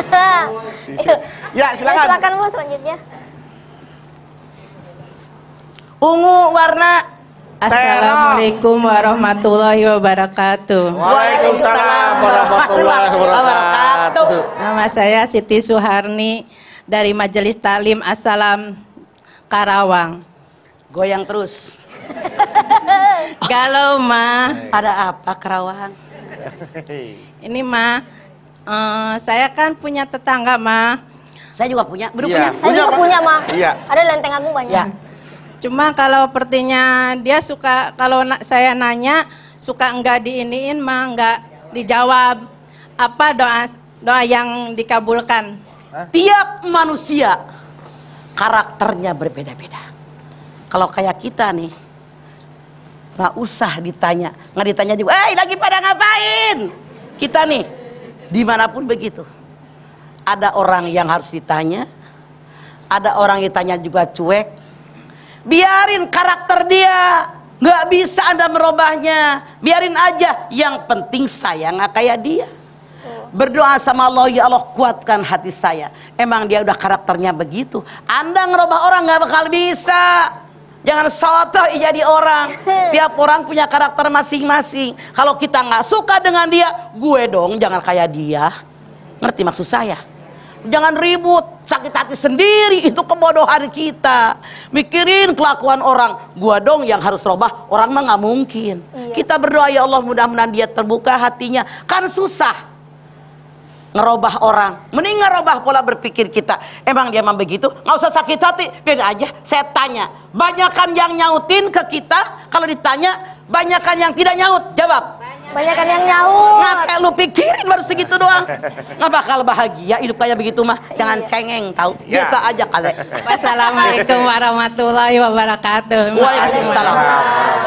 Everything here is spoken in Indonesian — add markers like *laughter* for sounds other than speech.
ya silakan. Ya, silakan bu selanjutnya. Ungu warna Assalamualaikum warahmatullahi wabarakatuh. Waalaikumsalam warahmatullahi wabarakatuh. Nama saya Siti Suharni dari Majelis Talim Assalam Karawang. Goyang terus. *laughs* Kalau ma, ada apa Karawang? Ini ma, Uh, saya kan punya tetangga, Ma. Saya juga punya. baru iya. punya. Saya punya, juga ma. punya, Ma. Iya. Ada lenteng agung banyak. Ya. Cuma kalau pertinya dia suka kalau na saya nanya suka enggak diiniin, Ma, enggak dijawab. Apa doa doa yang dikabulkan? Hah? Tiap manusia karakternya berbeda-beda. Kalau kayak kita nih, nggak usah ditanya, nggak ditanya juga, eh lagi pada ngapain? Kita nih, dimanapun begitu ada orang yang harus ditanya ada orang ditanya juga cuek biarin karakter dia gak bisa anda merubahnya biarin aja yang penting saya nggak kayak dia berdoa sama Allah ya Allah kuatkan hati saya emang dia udah karakternya begitu anda ngerubah orang gak bakal bisa Jangan soto jadi orang. *laughs* Tiap orang punya karakter masing-masing. Kalau kita nggak suka dengan dia, gue dong jangan kayak dia. Ngerti maksud saya? Jangan ribut, sakit hati sendiri itu kebodohan kita. Mikirin kelakuan orang, gua dong yang harus robah, orang mah nggak mungkin. Iya. Kita berdoa ya Allah mudah-mudahan dia terbuka hatinya. Kan susah ngerubah orang mending ngerubah pola berpikir kita emang dia emang begitu nggak usah sakit hati biar aja saya tanya banyakan yang nyautin ke kita kalau ditanya banyakan yang tidak nyaut jawab banyakan yang nyaut ngapain lu pikirin baru segitu doang nggak bakal bahagia hidup kayak begitu mah iya. jangan iya. cengeng tau. biasa ya. aja kali wassalamualaikum warahmatullahi wabarakatuh waalaikumsalam